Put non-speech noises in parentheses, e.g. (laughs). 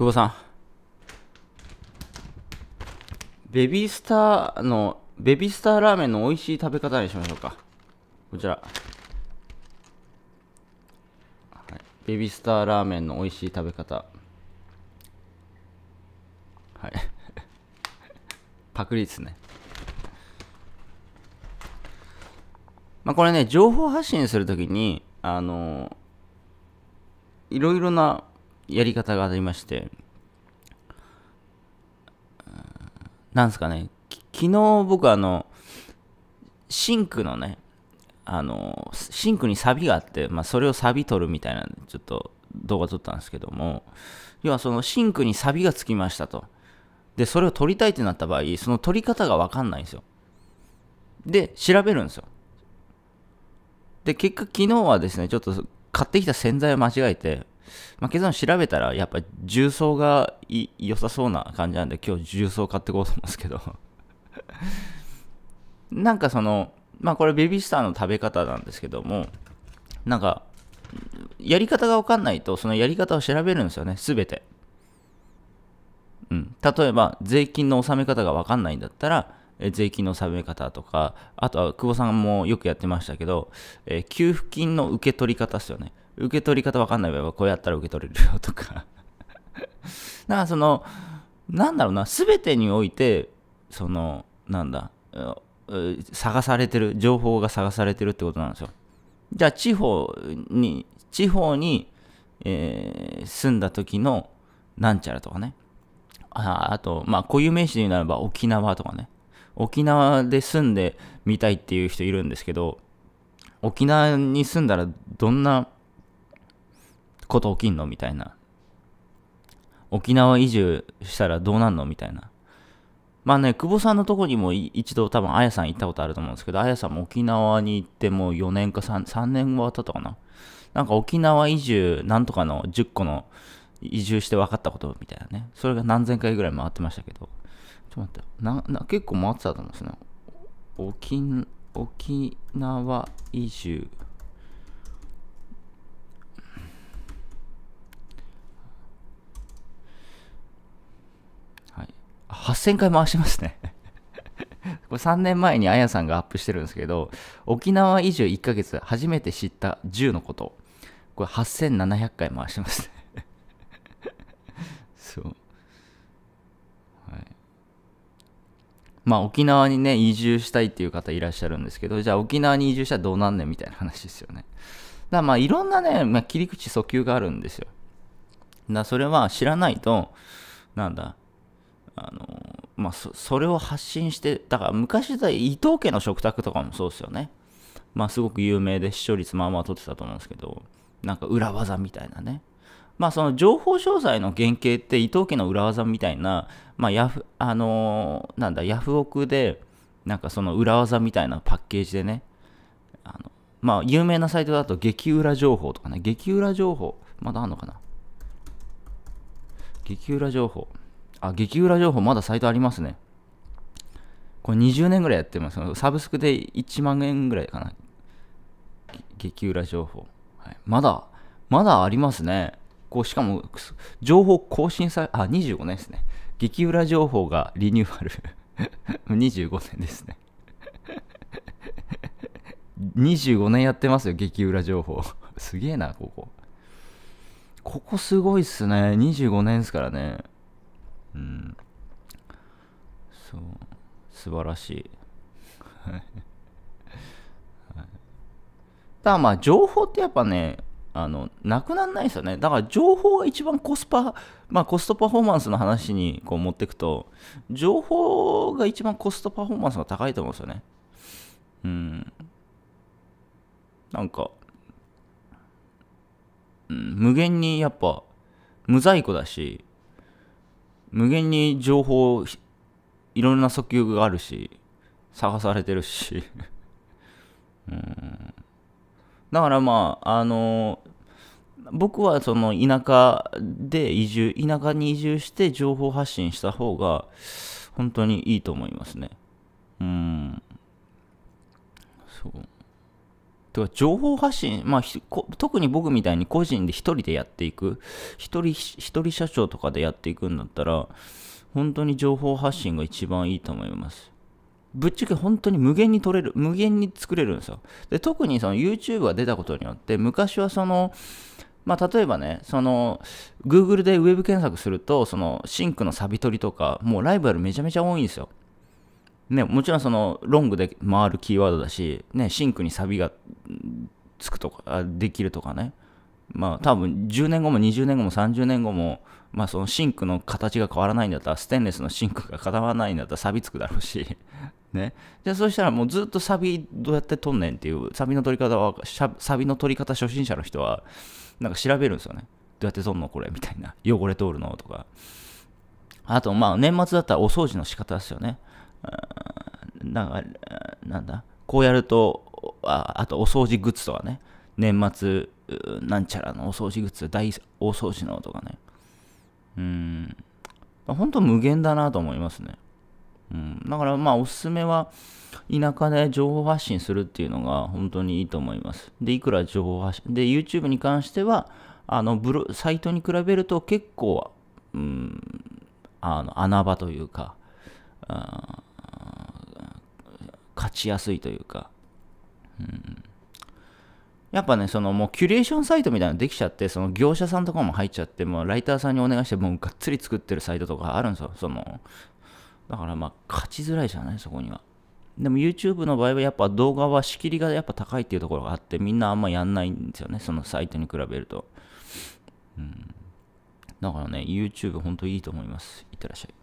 久保さん。ベビースターの、ベビースターラーメンの美味しい食べ方にしましょうか。こちら。はい、ベビースターラーメンの美味しい食べ方。はい。(laughs) パクリですね。まあ、これね、情報発信するときに、あのいろいろなやり方がありまして、なんすかね、昨日僕あの、シンクのね、あの、シンクにサビがあって、まあ、それをサビ取るみたいな、ちょっと動画撮ったんですけども、要はそのシンクにサビがつきましたと。で、それを取りたいってなった場合、その取り方がわかんないんですよ。で、調べるんですよ。で、結果昨日はですね、ちょっと買ってきた洗剤を間違えて、まあ、今朝調べたら、やっぱ重曹が良さそうな感じなんで、今日重曹買ってこうと思うんですけど (laughs) なんかその、まあこれベビースターの食べ方なんですけども、なんか、やり方がわかんないと、そのやり方を調べるんですよね、すべて。うん。例えば、税金の納め方がわかんないんだったら、税金の納め方とか、あとは久保さんもよくやってましたけど、えー、給付金の受け取り方ですよね。受け取り方わかんない場合は、こうやったら受け取れるよとかだ (laughs) からその、なんだろうな、すべてにおいて、その、なんだ、探されてる、情報が探されてるってことなんですよ。じゃあ、地方に、地方に、えー、住んだ時の、なんちゃらとかね。ああと、まあ、固有名詞で言うならば、沖縄とかね。沖縄で住んでみたいっていう人いるんですけど、沖縄に住んだらどんなこと起きんのみたいな。沖縄移住したらどうなんのみたいな。まあね、久保さんのとこにも一度多分、あやさん行ったことあると思うんですけど、あやさんも沖縄に行ってもう4年か 3, 3年終わったかな。なんか沖縄移住なんとかの10個の移住して分かったことみたいなね。それが何千回ぐらい回ってましたけど。ちょっと待って、なな結構回ってたと思うんですね。沖、沖縄移住。8000回回しますね (laughs) これ3年前にあやさんがアップしてるんですけど、沖縄移住1ヶ月初めて知った10のこと。これ8700回回しますね (laughs) そう。はい。まあ沖縄にね、移住したいっていう方いらっしゃるんですけど、じゃあ沖縄に移住したらどうなんねんみたいな話ですよね。だまあいろんなね、まあ、切り口訴求があるんですよ。だそれは知らないと、なんだ、あのまあ、それを発信してだから昔だ伊藤家の食卓とかもそうですよねまあすごく有名で視聴率まあまあ取ってたと思うんですけどなんか裏技みたいなねまあその情報商材の原型って伊藤家の裏技みたいなまあヤフあのー、なんだヤフオクでなんかその裏技みたいなパッケージでねあのまあ有名なサイトだと激裏情報とかね激裏情報まだあんのかな激裏情報あ、激裏情報まだサイトありますね。これ20年ぐらいやってます。サブスクで1万円ぐらいかな。激裏情報。はい、まだ、まだありますね。こう、しかも、情報更新され、あ、25年ですね。激裏情報がリニューアル25 (laughs) 年ですね25年やってますよ、激裏情報すげえな、ここ。ここすごいっすね。25年ですからね。うん。そう。素晴らしい。はい、ただまあ、情報ってやっぱね、あの、なくならないですよね。だから情報が一番コスパ、まあコストパフォーマンスの話にこう持っていくと、情報が一番コストパフォーマンスが高いと思うんですよね。うん。なんか、うん、無限にやっぱ、無在庫だし、無限に情報、いろんな訴求があるし、探されてるし (laughs) うん。だからまあ、あの、僕はその田舎で移住、田舎に移住して情報発信した方が、本当にいいと思いますね。うん。そう。とは情報発信、まあ、特に僕みたいに個人で1人でやっていく1人 ,1 人社長とかでやっていくんだったら本当に情報発信が一番いいと思いますぶっちゃけ本当に無限に取れる無限に作れるんですよで特にその YouTube が出たことによって昔はそのまあ、例えばね、その、Google でウェブ検索すると、その、シンクのサビ取りとか、もうライバルめちゃめちゃ多いんですよ。ね、もちろんそのロングで回るキーワードだし、ね、シンクにサビがつくとかできるとかねまあ多分10年後も20年後も30年後も、まあ、そのシンクの形が変わらないんだったらステンレスのシンクが固まらないんだったらサビつくだろうし (laughs) ね、じゃあそしたらもうずっとサビどうやって取んねんっていうサビの取り方はサビの取り方初心者の人はなんか調べるんですよねどうやって取んのこれみたいな汚れ通るのとかあとまあ年末だったらお掃除の仕方ですよねなんか、なんだ、こうやると、ああとお掃除グッズとかね、年末なんちゃらのお掃除グッズ、大大掃除のとかね、うん、本当無限だなと思いますね。うん、だからまあおすすめは田舎で情報発信するっていうのが本当にいいと思います。で、いくら情報発信。で、YouTube に関しては、あのブロサイトに比べると結構、うん、あの穴場というか、あ勝ちやすいというか、うん、やっぱね、そのもうキュレーションサイトみたいなのできちゃって、その業者さんとかも入っちゃって、もうライターさんにお願いして、もうがっつり作ってるサイトとかあるんですよ。その、だからまあ、勝ちづらいじゃない、そこには。でも YouTube の場合はやっぱ動画は仕切りがやっぱ高いっていうところがあって、みんなあんまやんないんですよね、そのサイトに比べると。うん。だからね、YouTube 本当いいと思います。いってらっしゃい。